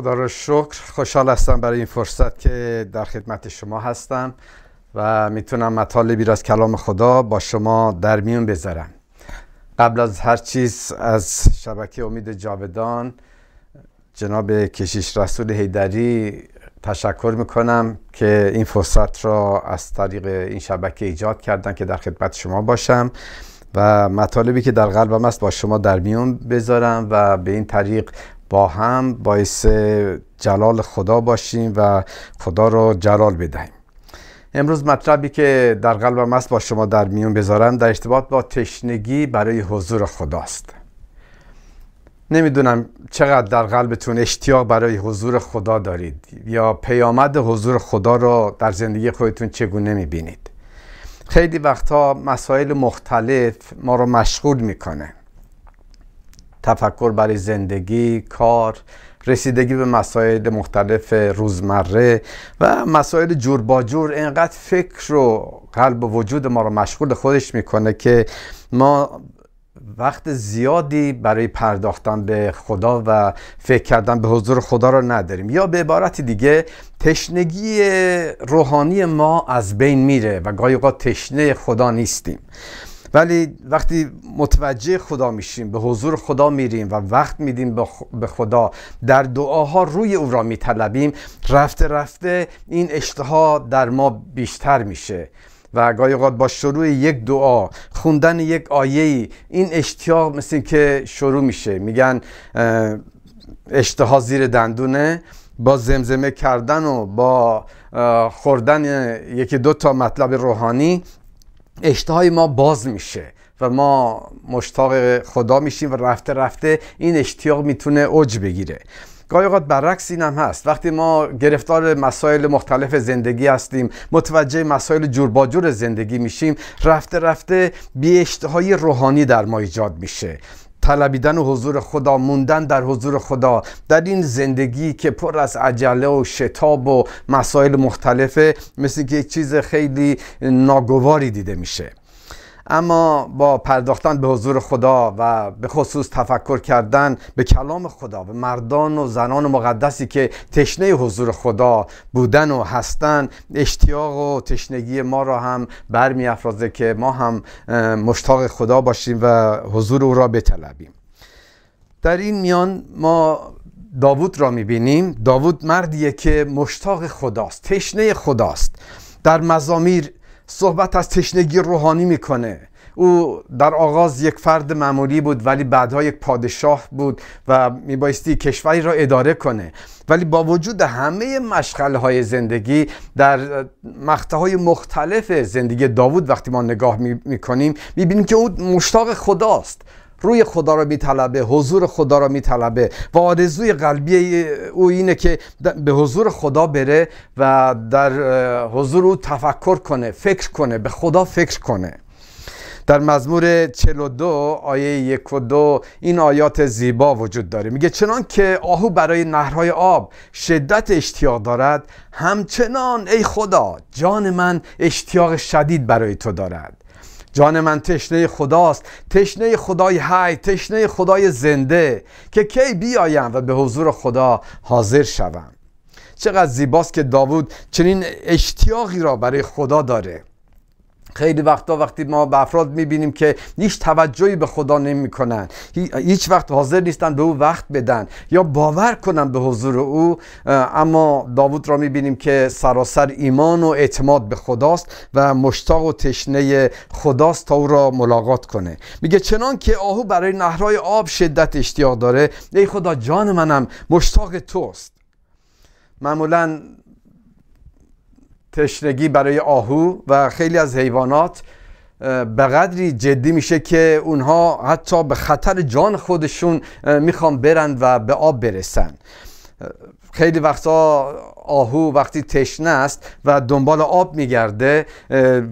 خدا رو شکر خوشحال هستم برای این فرصت که در خدمت شما هستم و میتونم مطالبی را از کلام خدا با شما در میون بذارم قبل از هر چیز از شبکه امید جاودان جناب کشیش رسول هیدری تشکر میکنم که این فرصت را از طریق این شبکه ایجاد کردن که در خدمت شما باشم و مطالبی که در قلبم است با شما در میون بذارم و به این طریق با هم باعث جلال خدا باشیم و خدا رو جلال بدهیم امروز مطلبی که در قلبم است با شما در میون بذارم در ارتباط با تشنگی برای حضور خداست نمیدونم چقدر در قلبتون اشتیاق برای حضور خدا دارید یا پیامد حضور خدا را در زندگی خودتون چگونه میبینید خیلی وقتها مسائل مختلف ما رو مشغول میکنه تفکر برای زندگی کار رسیدگی به مسائل مختلف روزمره و مسائل جور با جور اینقدر فکر و قلب و وجود ما رو مشغول خودش میکنه که ما وقت زیادی برای پرداختن به خدا و فکر کردن به حضور خدا رو نداریم یا به عبارت دیگه تشنگی روحانی ما از بین میره و گاهی تشنه خدا نیستیم ولی وقتی متوجه خدا میشیم به حضور خدا میریم و وقت میدیم به خدا در دعاها روی او را میطلبیم رفته رفته این اشتها در ما بیشتر میشه و گاهی اوقات با شروع یک دعا خوندن یک آیه این اشتیاق مثل که شروع میشه میگن اشتها زیر دندونه با زمزمه کردن و با خوردن یکی دو تا مطلب روحانی اشتهای ما باز میشه و ما مشتاق خدا میشیم و رفته رفته این اشتیاق میتونه اوج بگیره گاهی اوقات برعکس اینم هست وقتی ما گرفتار مسائل مختلف زندگی هستیم متوجه مسائل جور جور زندگی میشیم رفته رفته بی اشتهای روحانی در ما ایجاد میشه طلبیدن و حضور خدا موندن در حضور خدا در این زندگی که پر از عجله و شتاب و مسائل مختلفه مثل که یک چیز خیلی ناگواری دیده میشه اما با پرداختن به حضور خدا و به خصوص تفکر کردن به کلام خدا به مردان و زنان مقدسی که تشنه حضور خدا بودن و هستن اشتیاق و تشنگی ما را هم افرازه که ما هم مشتاق خدا باشیم و حضور او را بطلبیم در این میان ما داوود را میبینیم داوود مردیه که مشتاق خداست تشنه خداست در مزامیر صحبت از تشنگی روحانی میکنه او در آغاز یک فرد معمولی بود ولی بعدها یک پادشاه بود و میبایستی کشوری را اداره کنه ولی با وجود همه مشغله های زندگی در مخته های مختلف زندگی داوود وقتی ما نگاه میکنیم میبینیم که او مشتاق خداست روی خدا را میطلبه حضور خدا را میطلبه و آرزوی قلبی او اینه که به حضور خدا بره و در حضور او تفکر کنه فکر کنه به خدا فکر کنه در مزمور 42 آیه 1 و 2 این آیات زیبا وجود داره میگه چنان که آهو برای نهرهای آب شدت اشتیاق دارد همچنان ای خدا جان من اشتیاق شدید برای تو دارد جان من تشنه خداست تشنه خدای حی تشنه خدای زنده که کی بیایم و به حضور خدا حاضر شوم چقدر زیباست که داوود چنین اشتیاقی را برای خدا داره خیلی وقتا وقتی ما به افراد میبینیم که هیچ توجهی به خدا نمیکنن هیچ وقت حاضر نیستن به او وقت بدن یا باور کنن به حضور او اما داوود را میبینیم که سراسر ایمان و اعتماد به خداست و مشتاق و تشنه خداست تا او را ملاقات کنه میگه چنان که آهو برای نهرهای آب شدت اشتیاق داره ای خدا جان منم مشتاق توست معمولا تشنگی برای آهو و خیلی از حیوانات به قدری جدی میشه که اونها حتی به خطر جان خودشون میخوان برند و به آب برسن خیلی وقتا آهو وقتی تشنه است و دنبال آب میگرده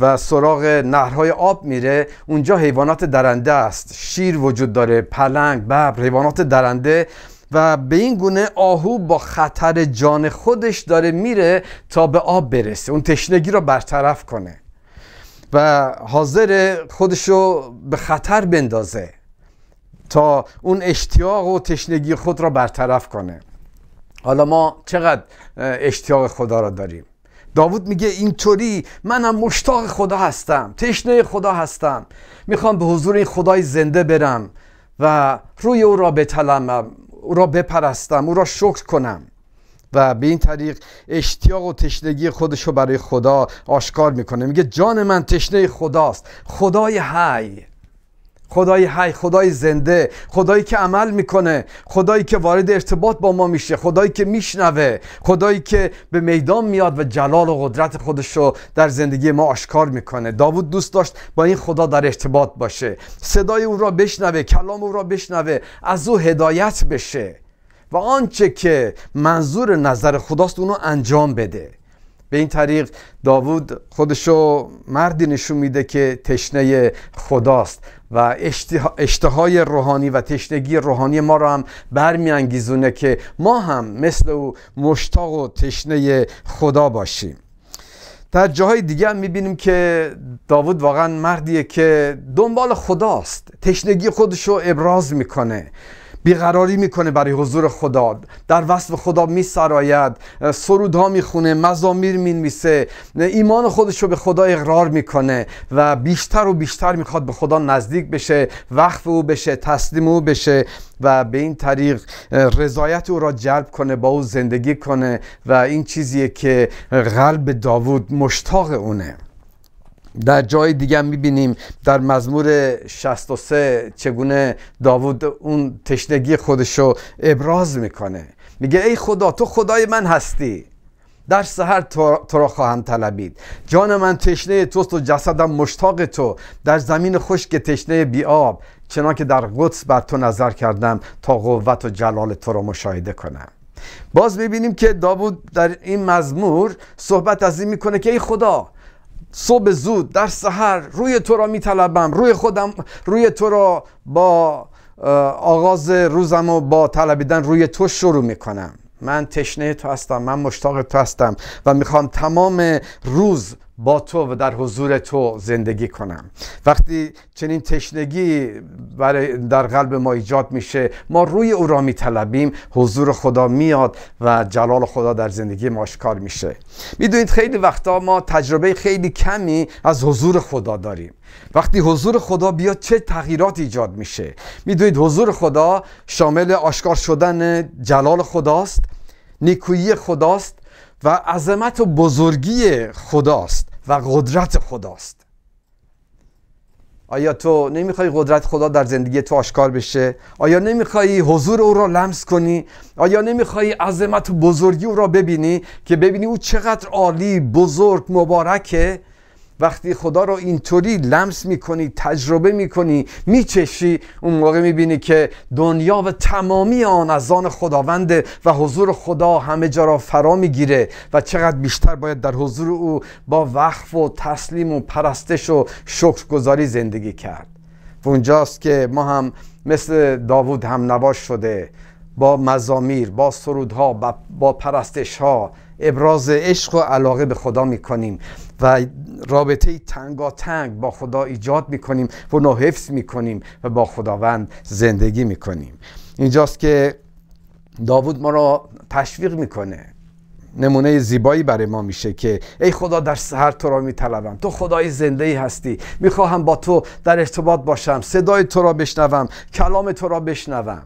و سراغ نهرهای آب میره اونجا حیوانات درنده است شیر وجود داره پلنگ ببر حیوانات درنده و به این گونه آهو با خطر جان خودش داره میره تا به آب برسه اون تشنگی رو برطرف کنه و حاضر رو به خطر بندازه تا اون اشتیاق و تشنگی خود را برطرف کنه حالا ما چقدر اشتیاق خدا را داریم داوود میگه اینطوری منم مشتاق خدا هستم تشنه خدا هستم میخوام به حضور این خدای زنده برم و روی او را بتلمم او را بپرستم او را شکر کنم و به این طریق اشتیاق و تشنگی خودش رو برای خدا آشکار میکنه میگه جان من تشنه خداست خدای حی خدای حی خدای زنده خدایی که عمل میکنه خدایی که وارد ارتباط با ما میشه خدایی که میشنوه خدایی که به میدان میاد و جلال و قدرت خودش رو در زندگی ما آشکار میکنه داوود دوست داشت با این خدا در ارتباط باشه صدای او را بشنوه کلام او را بشنوه از او هدایت بشه و آنچه که منظور نظر خداست اونو انجام بده به این طریق داوود خودشو مردی نشون میده که تشنه خداست و اشتهای روحانی و تشنگی روحانی ما رو هم برمیانگیزونه که ما هم مثل او مشتاق و تشنه خدا باشیم در جاهای دیگه هم میبینیم که داوود واقعا مردیه که دنبال خداست تشنگی خودش رو ابراز میکنه بیقراری میکنه برای حضور خدا در وصف خدا میسراید سرودها میخونه مزامیر مینویسه ایمان خودش رو به خدا اقرار میکنه و بیشتر و بیشتر میخواد به خدا نزدیک بشه وقف او بشه تسلیم او بشه و به این طریق رضایت او را جلب کنه با او زندگی کنه و این چیزیه که قلب داوود مشتاق اونه در جای دیگه میبینیم در مزمور 63 چگونه داوود اون تشنگی خودش رو ابراز میکنه میگه ای خدا تو خدای من هستی در سهر تو را خواهم طلبید جان من تشنه توست و جسدم مشتاق تو در زمین خشک تشنه بیاب چنان که در قدس بر تو نظر کردم تا قوت و جلال تو را مشاهده کنم باز میبینیم که داوود در این مزمور صحبت از این میکنه که ای خدا صبح زود در سحر روی تو را میطلبم روی خودم روی تو را با آغاز روزم و با طلبیدن روی تو شروع می کنم. من تشنه تو هستم من مشتاق تو هستم و میخوام تمام روز با تو و در حضور تو زندگی کنم وقتی چنین تشنگی برای در قلب ما ایجاد میشه ما روی او را میطلبیم حضور خدا میاد و جلال خدا در زندگی ما آشکار میشه میدونید خیلی وقتا ما تجربه خیلی کمی از حضور خدا داریم وقتی حضور خدا بیاد چه تغییرات ایجاد میشه میدونید حضور خدا شامل آشکار شدن جلال خداست نیکویی خداست و عظمت و بزرگی خداست و قدرت خداست آیا تو نمیخوای قدرت خدا در زندگی تو آشکار بشه؟ آیا نمیخوای حضور او را لمس کنی؟ آیا نمیخوای عظمت و بزرگی او را ببینی که ببینی او چقدر عالی، بزرگ، مبارکه؟ وقتی خدا رو اینطوری لمس میکنی تجربه میکنی میچشی اون موقع میبینی که دنیا و تمامی آن از آن خداونده و حضور خدا همه جا را فرا میگیره و چقدر بیشتر باید در حضور او با وقف و تسلیم و پرستش و شکرگذاری زندگی کرد و اونجاست که ما هم مثل داوود هم نواش شده با مزامیر با سرودها با, با پرستشها ابراز عشق و علاقه به خدا می کنیم و رابطه تنگ با خدا ایجاد می کنیم و نو حفظ کنیم و با خداوند زندگی می کنیم اینجاست که داوود ما را تشویق میکنه نمونه زیبایی برای ما میشه که ای خدا در سهر تو را می میطلبم تو خدای زنده ای هستی میخواهم با تو در ارتباط باشم صدای تو را بشنوم کلام تو را بشنوم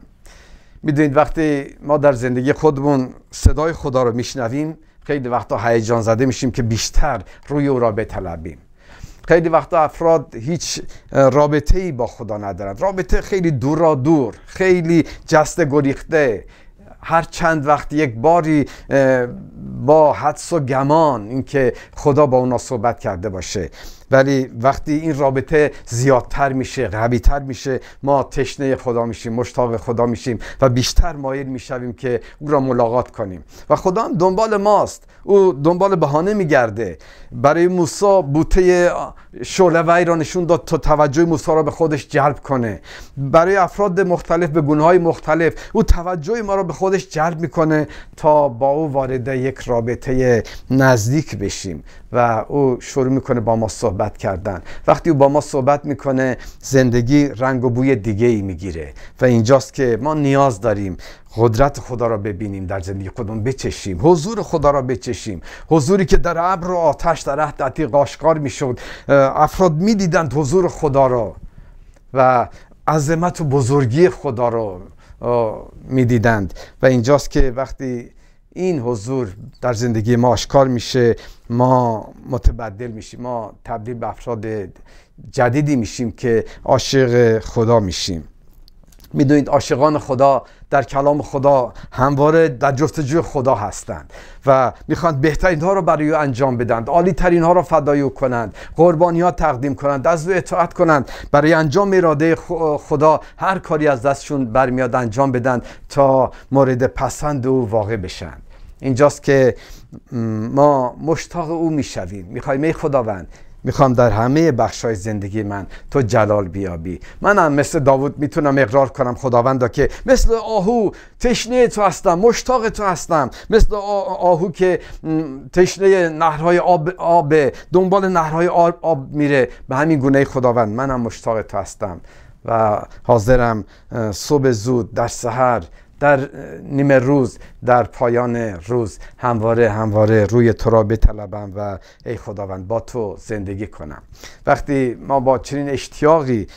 میدونید وقتی ما در زندگی خودمون صدای خدا رو میشنویم خیلی وقتا هیجان زده میشیم که بیشتر روی او را بطلبیم خیلی وقتا افراد هیچ رابطه ای با خدا ندارند رابطه خیلی دورا دور خیلی جست گریخته هر چند وقت یک باری با حدس و گمان اینکه خدا با اونا صحبت کرده باشه ولی وقتی این رابطه زیادتر میشه قویتر میشه ما تشنه خدا میشیم مشتاق خدا میشیم و بیشتر مایل میشویم که او را ملاقات کنیم و خدا هم دنبال ماست او دنبال بهانه میگرده برای موسی بوته شعله را نشون داد تا توجه موسا را به خودش جلب کنه برای افراد مختلف به گناه های مختلف او توجه ما را به خودش جلب میکنه تا با او وارد یک رابطه نزدیک بشیم و او شروع میکنه با ما کردن وقتی او با ما صحبت میکنه زندگی رنگ و بوی دیگه ای میگیره و اینجاست که ما نیاز داریم قدرت خدا را ببینیم در زندگی خودمون بچشیم حضور خدا را بچشیم حضوری که در ابر و آتش در عهد عتیق آشکار میشد افراد میدیدند حضور خدا را و عظمت و بزرگی خدا را میدیدند و اینجاست که وقتی این حضور در زندگی ما آشکار میشه ما متبدل میشیم ما تبدیل به افراد جدیدی میشیم که عاشق خدا میشیم میدونید عاشقان خدا در کلام خدا همواره در جستجوی خدا هستند و میخوان بهترین ها رو برای او انجام بدند عالی ترین ها را فدای او کنند قربانی ها تقدیم کنند از او اطاعت کنند برای انجام اراده خدا هر کاری از دستشون برمیاد انجام بدن تا مورد پسند او واقع بشند اینجاست که ما مشتاق او میشویم میخوایم ای خداوند میخوام در همه های زندگی من تو جلال بیابی منم مثل داوود میتونم اقرار کنم خداوندا که مثل آهو تشنه تو هستم مشتاق تو هستم مثل آهو که تشنه نهرهای آب آبه دنبال نهرهای آب, آب میره به همین گونه خداوند منم مشتاق تو هستم و حاضرم صبح زود در سحر در نیمه روز در پایان روز همواره همواره روی تو را بطلبم و ای خداوند با تو زندگی کنم وقتی ما با چنین اشتیاقی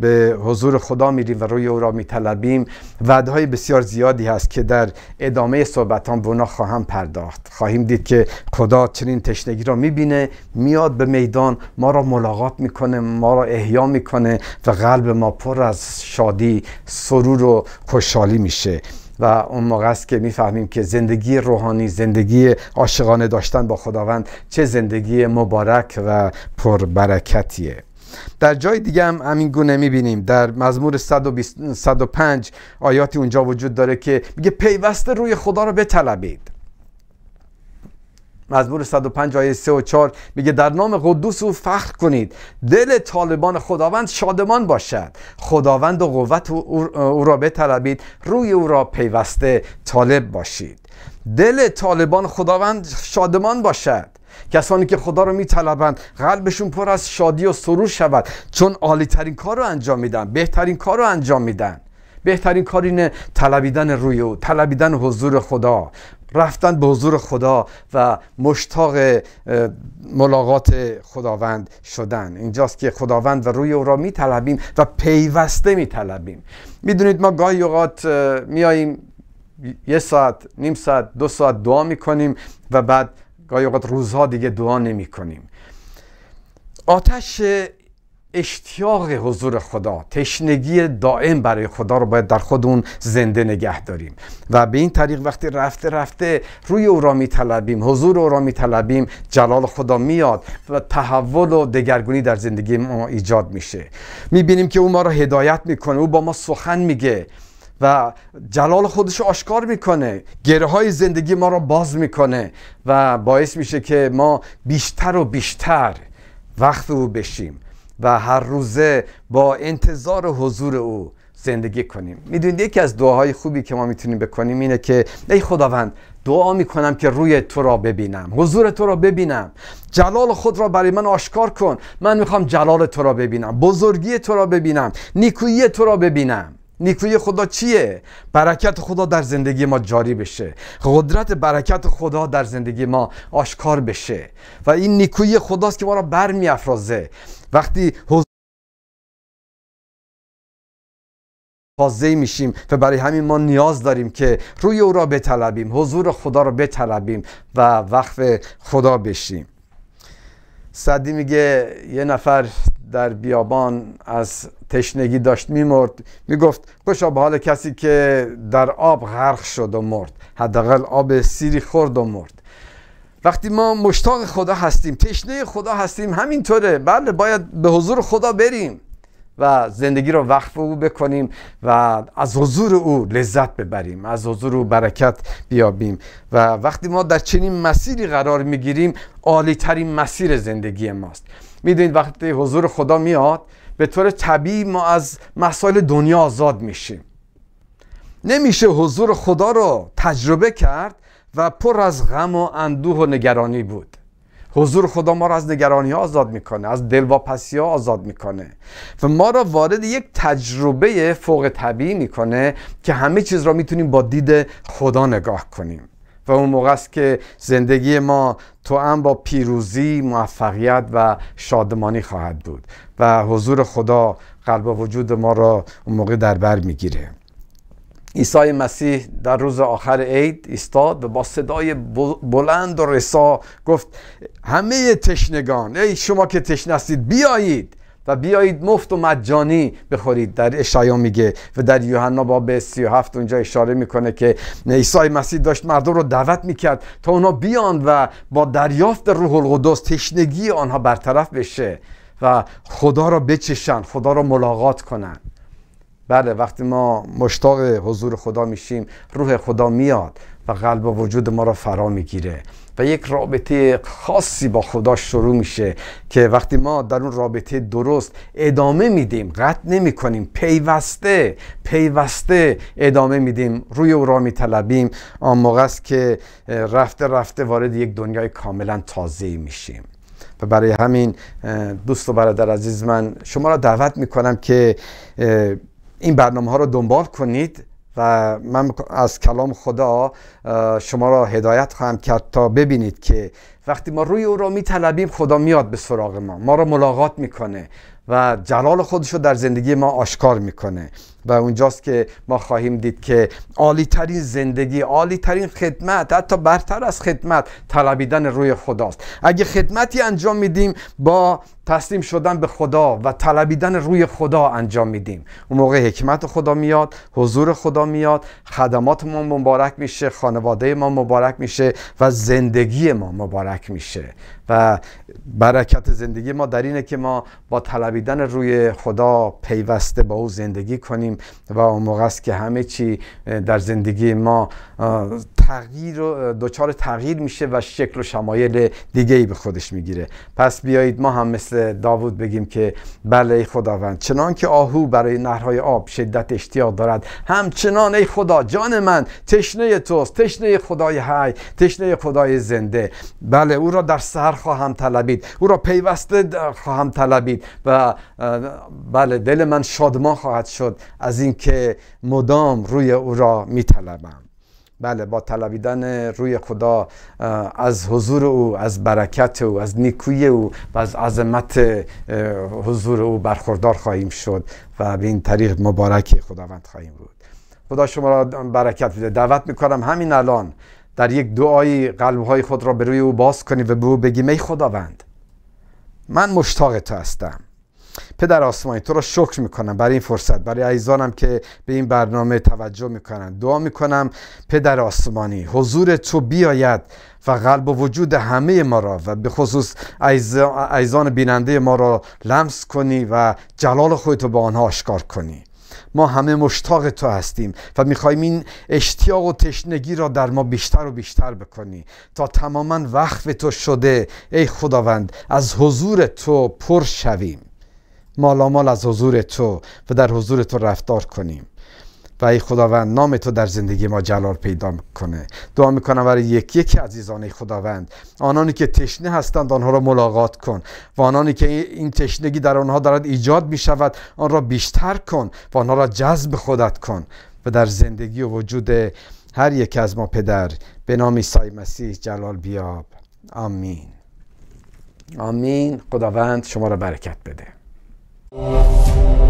به حضور خدا میریم و روی او را میطلبیم وعده های بسیار زیادی هست که در ادامه صحبتان بونا خواهم پرداخت خواهیم دید که خدا چنین تشنگی را میبینه میاد به میدان ما را ملاقات میکنه ما را احیا میکنه و قلب ما پر از شادی سرور و خوشحالی میشه و اون موقع است که میفهمیم که زندگی روحانی زندگی عاشقانه داشتن با خداوند چه زندگی مبارک و پربرکتیه در جای دیگه هم همین گونه میبینیم در مزمور 125 آیاتی اونجا وجود داره که میگه پیوسته روی خدا رو بطلبید مزمور 105 آیه 3 و 4 میگه در نام قدوس او فخر کنید دل طالبان خداوند شادمان باشد خداوند و قوت او را بطلبید روی او را پیوسته طالب باشید دل طالبان خداوند شادمان باشد کسانی که خدا رو میطلبند قلبشون پر از شادی و سرور شود چون عالی ترین کار رو انجام میدن بهترین کار رو انجام میدن بهترین کار اینه طلبیدن روی او طلبیدن حضور خدا رفتن به حضور خدا و مشتاق ملاقات خداوند شدن اینجاست که خداوند و روی او را میطلبیم و پیوسته میطلبیم میدونید ما گاهی اوقات میاییم یه ساعت نیم ساعت دو ساعت دعا کنیم و بعد گاهی اوقات روزها دیگه دعا نمی کنیم آتش اشتیاق حضور خدا تشنگی دائم برای خدا رو باید در خودمون زنده نگه داریم و به این طریق وقتی رفته رفته روی او را می طلبیم حضور او را می جلال خدا میاد و تحول و دگرگونی در زندگی ما ایجاد میشه می بینیم که او ما را هدایت میکنه او با ما سخن میگه و جلال خودش آشکار میکنه گره های زندگی ما را باز میکنه و باعث میشه که ما بیشتر و بیشتر وقت او بشیم و هر روزه با انتظار حضور او زندگی کنیم میدونید یکی از دعاهای خوبی که ما میتونیم بکنیم اینه که ای خداوند دعا میکنم که روی تو را ببینم حضور تو را ببینم جلال خود را برای من آشکار کن من میخوام جلال تو را ببینم بزرگی تو را ببینم نیکویی تو را ببینم نیکویی خدا چیه؟ برکت خدا در زندگی ما جاری بشه قدرت برکت خدا در زندگی ما آشکار بشه و این نیکویی خداست که ما را برمیافرازه وقتی حضور میشیم و برای همین ما نیاز داریم که روی او را بطلبیم حضور خدا را بطلبیم و وقف خدا بشیم سعدی میگه یه نفر در بیابان از تشنگی داشت میمرد میگفت خوشا به حال کسی که در آب غرق شد و مرد حداقل آب سیری خورد و مرد وقتی ما مشتاق خدا هستیم تشنه خدا هستیم همینطوره بله باید به حضور خدا بریم و زندگی را وقف او بکنیم و از حضور او لذت ببریم از حضور او برکت بیابیم و وقتی ما در چنین مسیری قرار میگیریم عالی ترین مسیر زندگی ماست میدونید وقتی حضور خدا میاد به طور طبیعی ما از مسائل دنیا آزاد میشیم نمیشه حضور خدا رو تجربه کرد و پر از غم و اندوه و نگرانی بود حضور خدا ما را از نگرانی ها آزاد میکنه از دلواپسی ها آزاد میکنه و ما را وارد یک تجربه فوق طبیعی میکنه که همه چیز را میتونیم با دید خدا نگاه کنیم و اون موقع است که زندگی ما تو هم با پیروزی، موفقیت و شادمانی خواهد بود و حضور خدا قلب وجود ما را اون موقع در بر میگیره عیسی مسیح در روز آخر عید ایستاد و با صدای بلند و رسا گفت همه تشنگان ای شما که تشنه هستید بیایید و بیایید مفت و مجانی بخورید در اشعیا میگه و در یوحنا باب 37 اونجا اشاره میکنه که عیسی مسیح داشت مردم رو دعوت میکرد تا اونا بیان و با دریافت روح القدس تشنگی آنها برطرف بشه و خدا را بچشن خدا را ملاقات کنند بله وقتی ما مشتاق حضور خدا میشیم روح خدا میاد و قلب و وجود ما را فرا میگیره و یک رابطه خاصی با خدا شروع میشه که وقتی ما در اون رابطه درست ادامه میدیم قطع نمی کنیم پیوسته پیوسته ادامه میدیم روی او را میطلبیم آن موقع است که رفته رفته وارد یک دنیای کاملا تازه میشیم و برای همین دوست و برادر عزیز من شما را دعوت میکنم که این برنامه ها رو دنبال کنید و من از کلام خدا شما را هدایت خواهم کرد تا ببینید که وقتی ما روی او را میطلبیم خدا میاد به سراغ ما ما را ملاقات میکنه و جلال خودش رو در زندگی ما آشکار میکنه و اونجاست که ما خواهیم دید که عالی ترین زندگی عالی ترین خدمت حتی برتر از خدمت طلبیدن روی خداست اگه خدمتی انجام میدیم با تسلیم شدن به خدا و طلبیدن روی خدا انجام میدیم اون موقع حکمت خدا میاد حضور خدا میاد خدمات ما مبارک میشه خانواده ما مبارک میشه و زندگی ما مبارک میشه و برکت زندگی ما در اینه که ما با طلبیدن روی خدا پیوسته با او زندگی کنیم و اون موقع است که همه چی در زندگی ما تغییر و دوچار تغییر میشه و شکل و شمایل دیگه ای به خودش میگیره پس بیایید ما هم مثل داوود بگیم که بله ای خداوند چنان که آهو برای نهرهای آب شدت اشتیاق دارد همچنان ای خدا جان من تشنه توست تشنه خدای حی تشنه خدای زنده بله او را در سر خواهم طلبید او را پیوسته خواهم طلبید و بله دل من شادمان خواهد شد از اینکه مدام روی او را میطلبم بله با طلبیدن روی خدا از حضور او از برکت او از نیکوی او و از عظمت حضور او برخوردار خواهیم شد و به این طریق مبارک خداوند خواهیم بود خدا شما را برکت بده دعوت میکنم همین الان در یک دعایی های خود را به روی او باز کنی و به او بگیم ای خداوند من مشتاق تو هستم پدر آسمانی تو را شکر میکنم برای این فرصت برای عیزانم که به این برنامه توجه می‌کنند. دعا میکنم پدر آسمانی حضور تو بیاید و قلب و وجود همه ما را و به خصوص عیزان بیننده ما را لمس کنی و جلال خودتو به آنها آشکار کنی ما همه مشتاق تو هستیم و میخواهیم این اشتیاق و تشنگی را در ما بیشتر و بیشتر بکنی تا تماما وقف تو شده ای خداوند از حضور تو پر شویم مالامال از حضور تو و در حضور تو رفتار کنیم و ای خداوند نام تو در زندگی ما جلال پیدا میکنه دعا میکنم برای یک یکی عزیزان ای خداوند آنانی که تشنه هستند آنها را ملاقات کن و آنانی که این تشنگی در آنها دارد ایجاد میشود آن را بیشتر کن و آنها را جذب خودت کن و در زندگی و وجود هر یک از ما پدر به نام عیسی مسیح جلال بیاب آمین آمین خداوند شما را برکت بده Thank you.